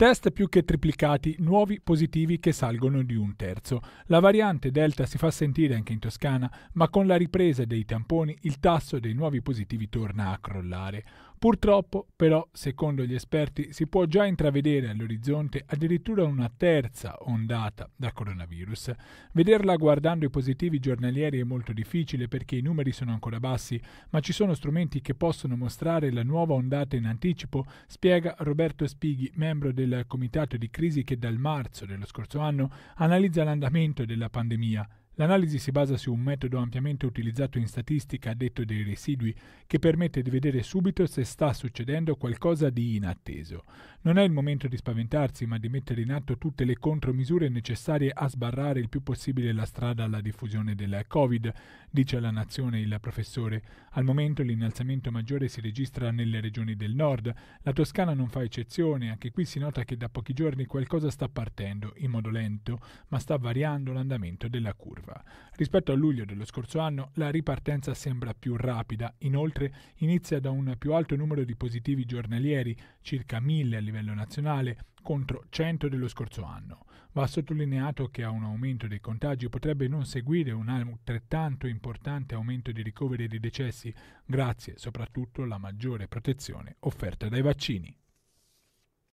Test più che triplicati, nuovi positivi che salgono di un terzo. La variante Delta si fa sentire anche in Toscana, ma con la ripresa dei tamponi il tasso dei nuovi positivi torna a crollare. Purtroppo, però, secondo gli esperti, si può già intravedere all'orizzonte addirittura una terza ondata da coronavirus. Vederla guardando i positivi giornalieri è molto difficile perché i numeri sono ancora bassi, ma ci sono strumenti che possono mostrare la nuova ondata in anticipo, spiega Roberto Spighi, membro del del comitato di crisi che dal marzo dello scorso anno analizza l'andamento della pandemia L'analisi si basa su un metodo ampiamente utilizzato in statistica detto dei residui che permette di vedere subito se sta succedendo qualcosa di inatteso. Non è il momento di spaventarsi ma di mettere in atto tutte le contromisure necessarie a sbarrare il più possibile la strada alla diffusione del Covid, dice la nazione il professore. Al momento l'innalzamento maggiore si registra nelle regioni del nord. La Toscana non fa eccezione, anche qui si nota che da pochi giorni qualcosa sta partendo, in modo lento, ma sta variando l'andamento della curva guerra. Rispetto a luglio dello scorso anno la ripartenza sembra più rapida, inoltre inizia da un più alto numero di positivi giornalieri, circa 1000 a livello nazionale, contro 100 dello scorso anno. Va sottolineato che a un aumento dei contagi potrebbe non seguire un altrettanto importante aumento di ricoveri e di decessi, grazie soprattutto alla maggiore protezione offerta dai vaccini.